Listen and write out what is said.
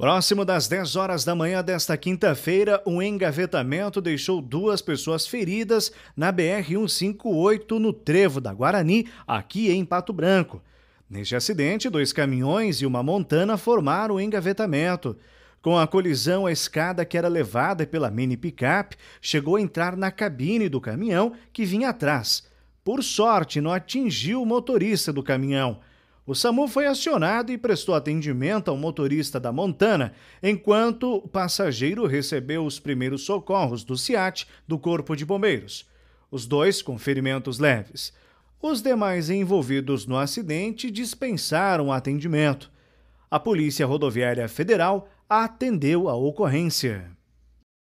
Próximo das 10 horas da manhã desta quinta-feira, um engavetamento deixou duas pessoas feridas na BR-158 no Trevo da Guarani, aqui em Pato Branco. Neste acidente, dois caminhões e uma montana formaram o engavetamento. Com a colisão, a escada que era levada pela mini picape chegou a entrar na cabine do caminhão que vinha atrás. Por sorte, não atingiu o motorista do caminhão. O SAMU foi acionado e prestou atendimento ao motorista da Montana, enquanto o passageiro recebeu os primeiros socorros do CIAT do Corpo de Bombeiros, os dois com ferimentos leves. Os demais envolvidos no acidente dispensaram atendimento. A Polícia Rodoviária Federal atendeu a ocorrência.